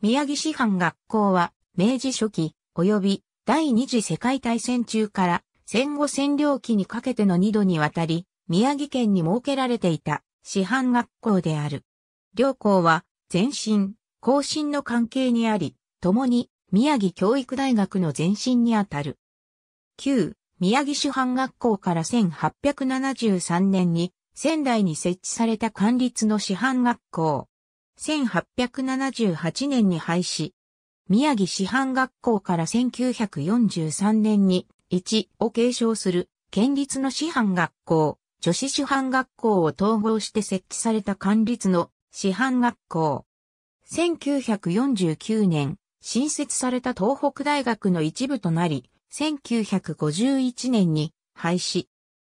宮城師範学校は、明治初期、及び第二次世界大戦中から戦後占領期にかけての二度にわたり、宮城県に設けられていた師範学校である。両校は、前身、後進の関係にあり、共に宮城教育大学の前身にあたる。旧、宮城師範学校から1873年に仙台に設置された官立の師範学校。1878年に廃止。宮城師範学校から1943年に1を継承する県立の師範学校、女子師範学校を統合して設置された官立の師範学校。1949年、新設された東北大学の一部となり、1951年に廃止。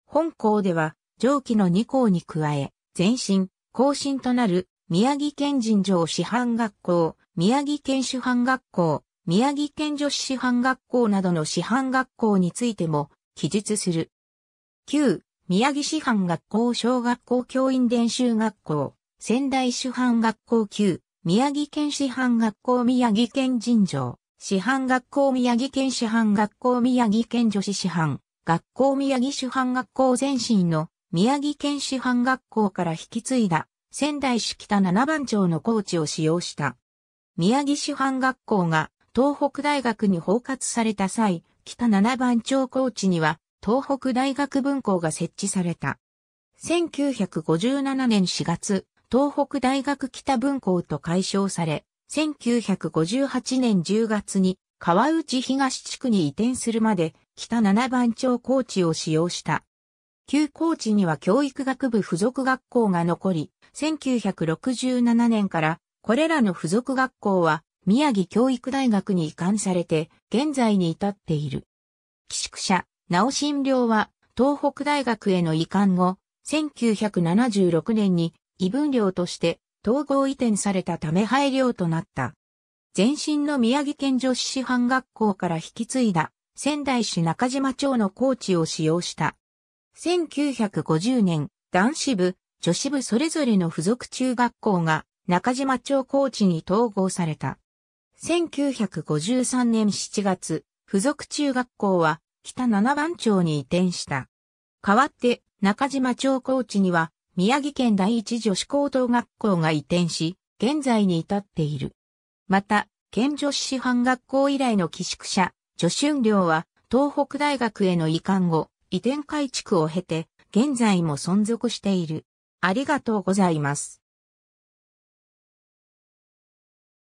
本校では上記の2校に加え、前身、後進となる宮城県人情師範学校、宮城県主範学校、宮城県女子師範学校などの師範学校についても記述する。9、宮城師範学校小学校教員練習学校、仙台師範学校9、宮城県師範学校宮城県人情、師範学校宮城県師範学校宮城県女子師範、学校宮城師範学校前身の宮城県師範学校から引き継いだ仙台市北七番町の高地を使用した。宮城市藩学校が東北大学に包括された際、北七番町高地には東北大学分校が設置された。1957年4月、東北大学北分校と解消され、1958年10月に川内東地区に移転するまで北七番町高地を使用した。旧高知には教育学部附属学校が残り、1967年からこれらの附属学校は宮城教育大学に移管されて現在に至っている。寄宿舎、直診療は東北大学への移管後、1976年に異分寮として統合移転されたため廃寮となった。前身の宮城県女子師範学校から引き継いだ仙台市中島町の高知を使用した1950年、男子部、女子部それぞれの付属中学校が中島町高知に統合された。1953年7月、付属中学校は北七番町に移転した。代わって中島町高知には宮城県第一女子高等学校が移転し、現在に至っている。また、県女子師範学校以来の寄宿舎、女春寮は東北大学への移管後、移転改築を経て、現在も存続している。ありがとうございます。